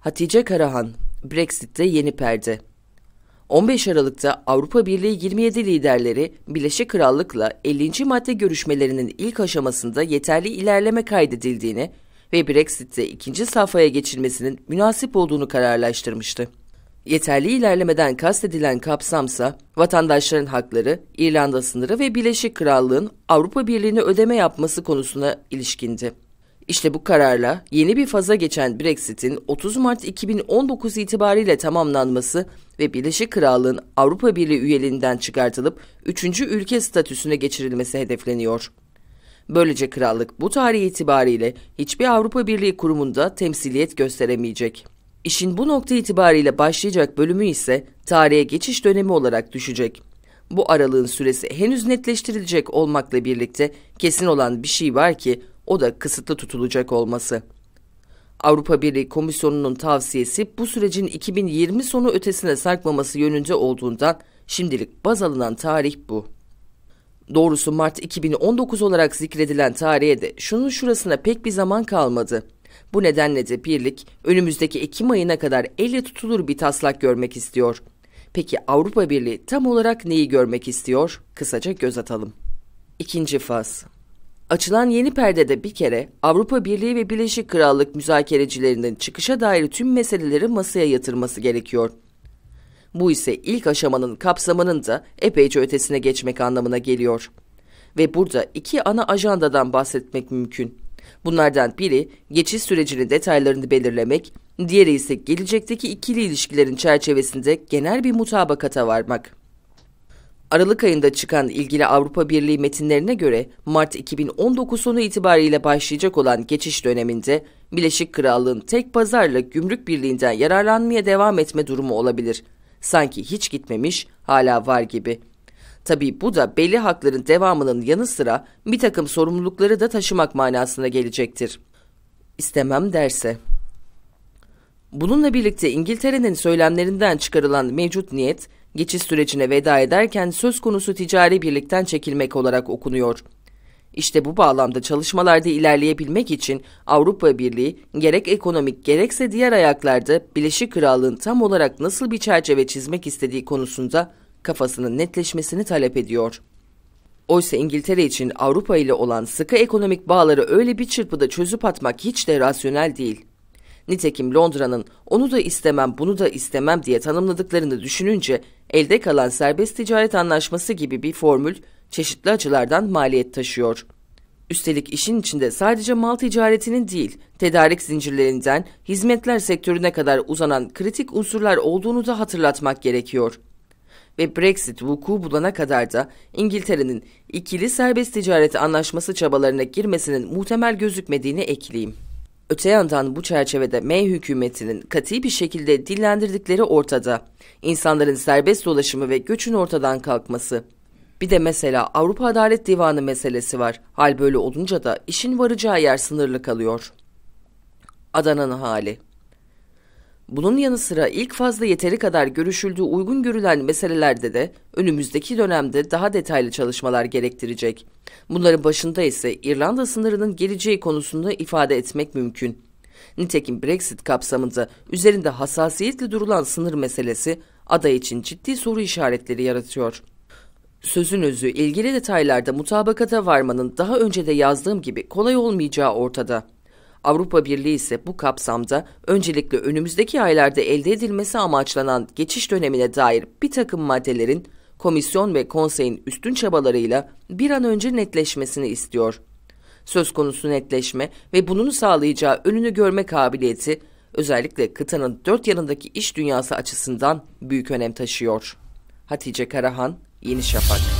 Hatice Karahan, Brexit'te yeni perde. 15 Aralık'ta Avrupa Birliği 27 liderleri Birleşik Krallık'la 50. madde görüşmelerinin ilk aşamasında yeterli ilerleme kaydedildiğini ve Brexit'te ikinci safhaya geçilmesinin münasip olduğunu kararlaştırmıştı. Yeterli ilerlemeden kastedilen kapsamsa vatandaşların hakları, İrlanda sınırı ve Birleşik Krallığın Avrupa Birliği'ne ödeme yapması konusuna ilişkindi. İşte bu kararla yeni bir faza geçen Brexit'in 30 Mart 2019 itibariyle tamamlanması ve Birleşik Krallığın Avrupa Birliği üyeliğinden çıkartılıp 3. ülke statüsüne geçirilmesi hedefleniyor. Böylece krallık bu tarih itibariyle hiçbir Avrupa Birliği kurumunda temsiliyet gösteremeyecek. İşin bu nokta itibariyle başlayacak bölümü ise tarihe geçiş dönemi olarak düşecek. Bu aralığın süresi henüz netleştirilecek olmakla birlikte kesin olan bir şey var ki o da kısıtlı tutulacak olması. Avrupa Birliği Komisyonu'nun tavsiyesi bu sürecin 2020 sonu ötesine sarkmaması yönünde olduğundan şimdilik baz alınan tarih bu. Doğrusu Mart 2019 olarak zikredilen tarihe de şunun şurasına pek bir zaman kalmadı. Bu nedenle de birlik önümüzdeki Ekim ayına kadar elle tutulur bir taslak görmek istiyor. Peki Avrupa Birliği tam olarak neyi görmek istiyor? Kısaca göz atalım. İkinci faz Açılan yeni perdede bir kere Avrupa Birliği ve Birleşik Krallık müzakerecilerinin çıkışa dair tüm meseleleri masaya yatırması gerekiyor. Bu ise ilk aşamanın kapsamının da epeyce ötesine geçmek anlamına geliyor. Ve burada iki ana ajandadan bahsetmek mümkün. Bunlardan biri geçiş sürecinin detaylarını belirlemek, diğeri ise gelecekteki ikili ilişkilerin çerçevesinde genel bir mutabakata varmak. Aralık ayında çıkan ilgili Avrupa Birliği metinlerine göre Mart 2019 sonu itibariyle başlayacak olan geçiş döneminde Birleşik Krallığın tek pazarla gümrük birliğinden yararlanmaya devam etme durumu olabilir. Sanki hiç gitmemiş, hala var gibi. Tabi bu da belli hakların devamının yanı sıra bir takım sorumlulukları da taşımak manasına gelecektir. İstemem derse. Bununla birlikte İngiltere'nin söylemlerinden çıkarılan mevcut niyet, geçiş sürecine veda ederken söz konusu ticari birlikten çekilmek olarak okunuyor. İşte bu bağlamda çalışmalarda ilerleyebilmek için Avrupa Birliği gerek ekonomik gerekse diğer ayaklarda Birleşik Krallığın tam olarak nasıl bir çerçeve çizmek istediği konusunda kafasının netleşmesini talep ediyor. Oysa İngiltere için Avrupa ile olan sıkı ekonomik bağları öyle bir çırpıda çözüp atmak hiç de rasyonel değil. Nitekim Londra'nın onu da istemem bunu da istemem diye tanımladıklarını düşününce elde kalan serbest ticaret anlaşması gibi bir formül çeşitli açılardan maliyet taşıyor. Üstelik işin içinde sadece mal ticaretinin değil, tedarik zincirlerinden hizmetler sektörüne kadar uzanan kritik unsurlar olduğunu da hatırlatmak gerekiyor. Ve Brexit vuku bulana kadar da İngiltere'nin ikili serbest ticaret anlaşması çabalarına girmesinin muhtemel gözükmediğini ekleyeyim. Öte yandan bu çerçevede May hükümetinin katı bir şekilde dillendirdikleri ortada. İnsanların serbest dolaşımı ve göçün ortadan kalkması. Bir de mesela Avrupa Adalet Divanı meselesi var. Hal böyle olunca da işin varacağı yer sınırlı kalıyor. Adana'nın hali. Bunun yanı sıra ilk fazla yeteri kadar görüşüldüğü uygun görülen meselelerde de önümüzdeki dönemde daha detaylı çalışmalar gerektirecek. Bunların başında ise İrlanda sınırının geleceği konusunda ifade etmek mümkün. Nitekim Brexit kapsamında üzerinde hassasiyetle durulan sınır meselesi aday için ciddi soru işaretleri yaratıyor. Sözün özü ilgili detaylarda mutabakata varmanın daha önce de yazdığım gibi kolay olmayacağı ortada. Avrupa Birliği ise bu kapsamda öncelikle önümüzdeki aylarda elde edilmesi amaçlanan geçiş dönemine dair bir takım maddelerin komisyon ve konseyin üstün çabalarıyla bir an önce netleşmesini istiyor. Söz konusu netleşme ve bunun sağlayacağı önünü görme kabiliyeti özellikle kıtanın dört yanındaki iş dünyası açısından büyük önem taşıyor. Hatice Karahan, Yeni Şafak.